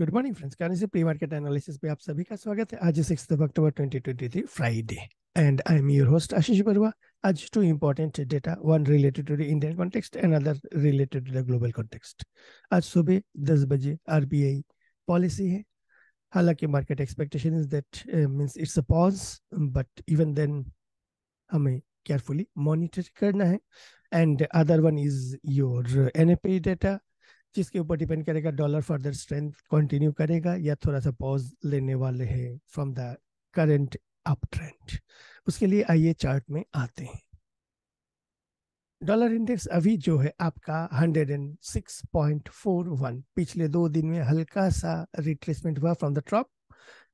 good morning friends कारण से pre market analysis पे आप सभी का स्वागत है आज six October 2023 Friday and I am your host Ashish Barua आज two important data one related to the Indian context and other related to the global context आज सुबह दस बजे आरबीआई पॉलिसी है हालांकि market expectation is that means it's a pause but even then हमें carefully monitor करना है and other one is your N data जिसके ऊपर डिपेंड करेगा डॉलर फर्दर स्ट्रेंथ कंटिन्यू करेगा या थोड़ा सा पॉज लेने वाले हैं from the current up trend उसके लिए आइए चार्ट में आते हैं डॉलर इंडेक्स अभी जो है आपका 106.41 पिछले दो दिन में हल्का सा रिट्रेसमेंट हुआ from the top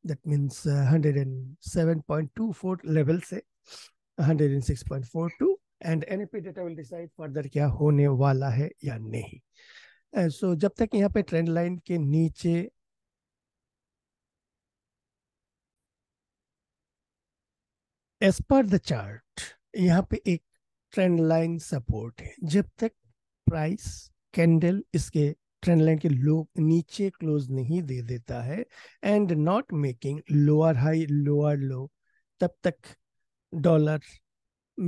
that means 107.24 level से 106.42 and NFP data will decide further क्या होने वाला है या नहीं सो so, जब तक यहाँ पे ट्रेंड लाइन के नीचे एज पर द चार्ट यहाँ पे एक ट्रेंड लाइन सपोर्ट है जब तक प्राइस कैंडल इसके ट्रेंड लाइन के लो नीचे क्लोज नहीं दे देता है and not making lower high lower low तब तक dollar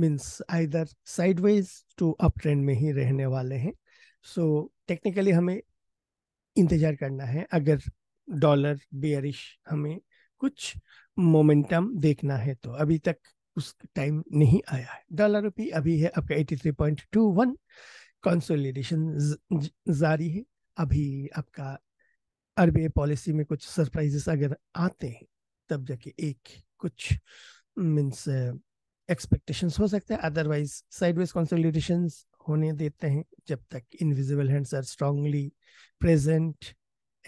means either sideways to up trend में ही रहने वाले हैं सो so, टेक्निकली हमें इंतज़ार करना है अगर डॉलर बेयरिश हमें कुछ मोमेंटम देखना है तो अभी तक उस टाइम नहीं आया है डॉलर रुपी अभी है आपका 83.21 कॉन्सोलिडेशन जारी है अभी आपका अरबी पॉलिसी में कुछ सरप्राइजेस अगर आते हैं तब जाके एक कुछ मीन्स एक्सपेक्टेशंस हो सकता है अदरवाइज साइडवेज कॉन्सोलिडेशन होने देते हैं जब तक invisible hands are strongly present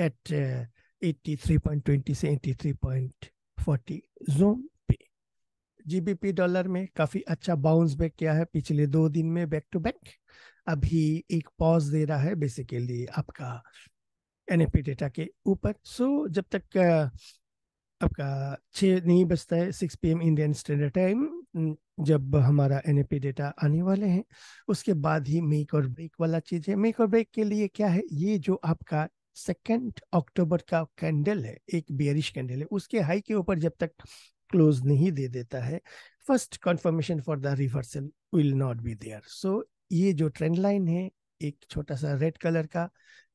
at 83.20 से 83.40 जोन पे जी डॉलर में काफी अच्छा बाउंस बैक किया है पिछले दो दिन में बैक टू बैक अभी एक पॉज दे रहा है बेसिकली आपका एन डेटा के ऊपर सो so, जब तक uh, आपका छः नहीं बजता है six P Indian standard time जब हमारा एन डेटा आने वाले हैं उसके बाद ही मेक और ब्रेक वाला चीज़ है मेक और ब्रेक के लिए क्या है ये जो आपका सेकेंड अक्टूबर का कैंडल है एक बियरिश कैंडल है उसके हाई के ऊपर जब तक क्लोज नहीं दे देता है first confirmation for the reversal will not be there so ये जो ट्रेंड लाइन है एक छोटा सा रेड कलर का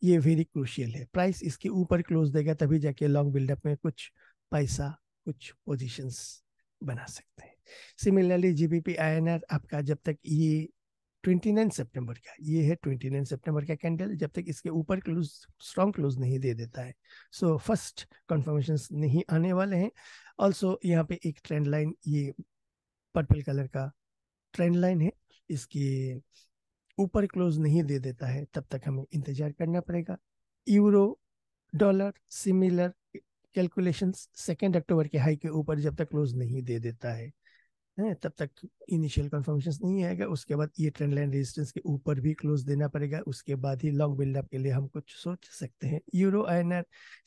ये वेरी क्रूशियल है प्राइस इसके ऊपर क्लोज देगा तभी जाके लॉन्ग बिल्डअप में कुछ पैसा कुछ पोजीशंस बना सकते हैं सिमिलरली जीबीपी आईएनआर आपका जब तक ये 29 सितंबर का ये है 29 सितंबर का कैंडल जब तक इसके ऊपर क्लोज स्ट्रॉन्ग क्लोज नहीं दे देता है सो फर्स्ट कन्फर्मेशन नहीं आने वाले हैं ऑल्सो यहाँ पे एक ट्रेंड लाइन ये पर्पल कलर का ट्रेंड लाइन है इसके ऊपर क्लोज नहीं दे देता है तब तक हमें इंतजार करना पड़ेगा euro dollar similar calculation second October के हाई के ऊपर जब तक क्लोज नहीं दे देता है है तब तक इनिशियल कन्फर्मेशन नहीं आएगा उसके बाद ये ट्रेंड लाइन रेजिस्टेंस के ऊपर भी क्लोज देना पड़ेगा उसके बाद ही लॉन्ग बिल्डअप के लिए हम कुछ सोच सकते हैं यूरो आई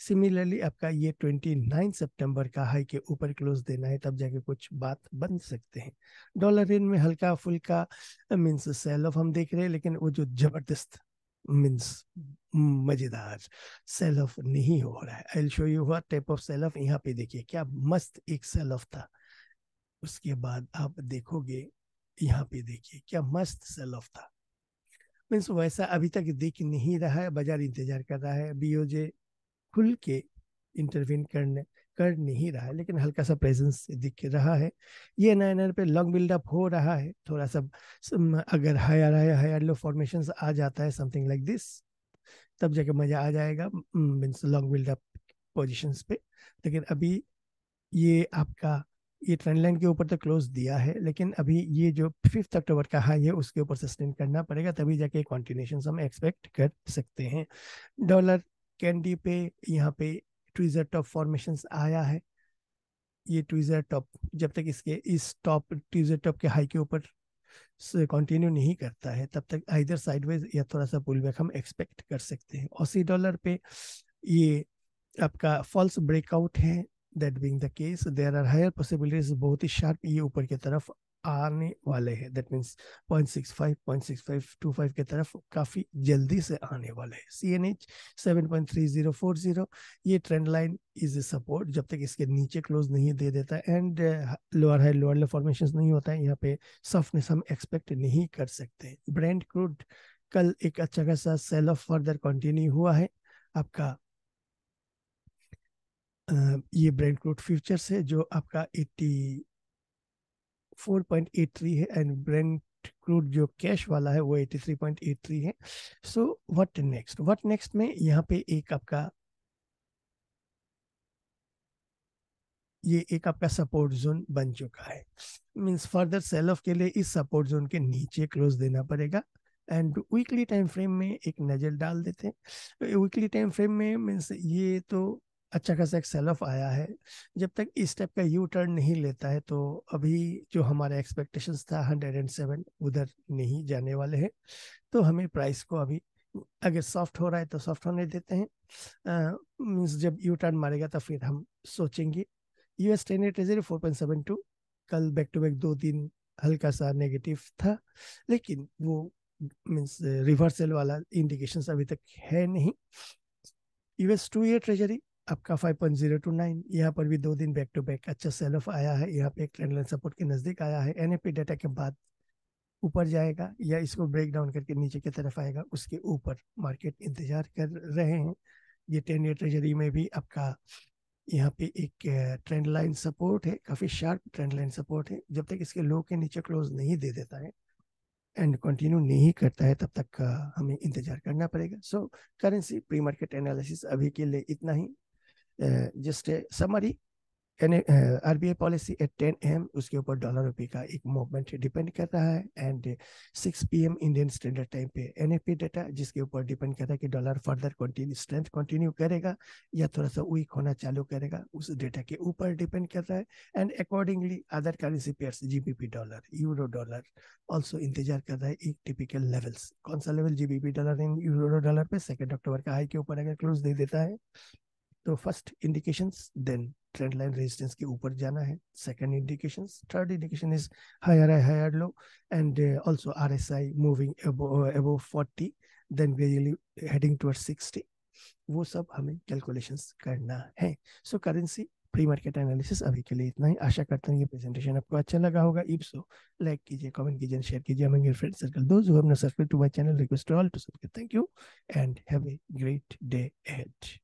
सिमिलरली आपका ये ट्वेंटी नाइन सेप्टेम्बर का हाई के ऊपर क्लोज देना है तब जाके कुछ बात बन सकते हैं डॉलर रेन में हल्का फुल्का मीन्स सेल ऑफ हम देख रहे हैं लेकिन वो जो जबरदस्त मीन्स मजेदार सेल ऑफ नहीं हो रहा है आई शो यू हुआ टाइप ऑफ सेल ऑफ यहाँ पे देखिए क्या मस्त एक सेल ऑफ था उसके बाद आप देखोगे यहाँ पे देखिए क्या मस्त सेल ऑफ था मीन्स वैसा अभी तक दिख नहीं रहा है बाजार इंतजार कर रहा है बीओजे खुल के इंटरवीन करने कर नहीं रहा है लेकिन हल्का सा प्रेजेंस दिख रहा है ये नए नए पे लॉन्ग बिल्डअप हो रहा है थोड़ा सा अगर higher higher higher low formation आ जाता है समथिंग लाइक दिस तब जाके मजा आ जाएगा मीन्स लॉन्ग बिल्डअप पोजिशन पे लेकिन अभी ये आपका ये ट्रेंड लाइन के ऊपर तो क्लोज दिया है लेकिन अभी ये जो फिफ्थ अक्टूबर का हाई है उसके ऊपर सस्टेन करना पड़ेगा तभी जाके कॉन्टिन्यूशन हम एक्सपेक्ट कर सकते हैं डॉलर कैंडी पे यहाँ पे ट्विजर टॉप फॉर्मेशन आया है ये ट्विजर टॉप जब तक इसके इस टॉप ट्विजर टॉप के हाई के ऊपर कंटिन्यू नहीं करता है तब तक इधर साइडवेज या थोड़ा सा पुल बैक हम एक्सपेक्ट कर सकते हैं अस्सी डॉलर पे ये आपका फॉल्स ब्रेकआउट है that being the case there are higher possibilities बहुत ही शार्प ये ऊपर की तरफ आने वाले हैं that means point point six six five five two five के तरफ काफ़ी जल्दी से आने वाले हैं C N H seven point three zero zero four ये trend line is a support जब तक इसके नीचे क्लोज नहीं दे देता and lower high lower low formation नहीं होता है यहाँ पे सफनेस हम एक्सपेक्ट नहीं कर सकते ब्रांड क्रूड कल एक अच्छा खासा सेल ऑफ फर्दर कंटिन्यू हुआ है आपका uh, ये ब्रेंड क्रूड फ्यूचर्स है जो आपका एट्टी 4.83 है एंड ब्रेंट क्रूड जो कैश वाला है वो 83.83 है so what next what next में यहाँ पे एक आपका ये एक आपका सपोर्ट जोन बन चुका है मींस फर्दर सेल ऑफ के लिए इस सपोर्ट जोन के नीचे क्लोज देना पड़ेगा एंड वीकली टाइम फ्रेम में एक नज़र डाल देते हैं वीकली टाइम फ्रेम में मीन्स ये तो अच्छा खासा एक सेलफ आया है जब तक इस टाइप का यू टर्न नहीं लेता है तो अभी जो हमारा एक्सपेक्टेशन था हंड्रेड एंड सेवन उधर नहीं जाने वाले हैं तो हमें प्राइस को अभी अगर सॉफ्ट हो रहा है तो सॉफ्ट होने देते हैं मीन्स जब यू टर्न मारेगा तो फिर हम सोचेंगे U S ten treasury four point seven two कल बैक टू बैक दो दिन हल्का सा नेगेटिव था लेकिन वो मीन्स रिवर्सल वाला इंडिकेशन अभी तक है नहीं यूएस टू ईयर ट्रेजरी आपका 5.029 यहाँ पर भी दो दिन बैक टू बैक अच्छा सेल ऑफ आया है यहाँ पे एक ट्रेंड लाइन सपोर्ट के नज़दीक आया है एन डाटा के बाद ऊपर जाएगा या इसको ब्रेक डाउन करके नीचे की तरफ आएगा उसके ऊपर मार्केट इंतजार कर रहे हैं ये टेन ईयर ट्रेजरी में भी आपका यहाँ पे एक ट्रेंड लाइन सपोर्ट है काफ़ी शार्प ट्रेंड लाइन सपोर्ट है जब तक इसके लो के नीचे क्लोज नहीं दे देता है एंड कंटिन्यू नहीं करता है तब तक हमें इंतजार करना पड़ेगा so currency pre market analysis अभी के लिए इतना ही uh, summary a R B I policy at ten AM उसके ऊपर डॉलर रुपये का एक मूवमेंट डिपेंड कर रहा है and six P M Indian standard time पे एन एफ पी डेटा जिसके ऊपर डिपेंड कर रहा है कि dollar further continue strength continue करेगा या थोड़ा सा वीक होना चालू करेगा उस डेटा के ऊपर डिपेंड कर रहा है and accordingly other currency pairs P dollar euro dollar also इंतजार कर रहा है एक टिपिकल लेवल्स कौन सा level G B P dollar euro dollar पे सेकेंड अक्टूबर का हाई के ऊपर अगर क्लोज दे देता है तो first indication then trend line resistance के ऊपर जाना है second indication third indication is higher high higher low and also R S I moving above forty then gradually heading toward sixty वो सब हमें कैलकुलेशन करना है so currency pre market analysis अभी के लिए इतना ही आशा करता हूँ ये प्रेजेंटेशन आपको अच्छा लगा होगा इफ सो लाइक कीजिए कमेंट कीजिए शेयर कीजिए हमें your friend circle those who have not subscribe to my channel request all to subscribe thank you and have a great day ahead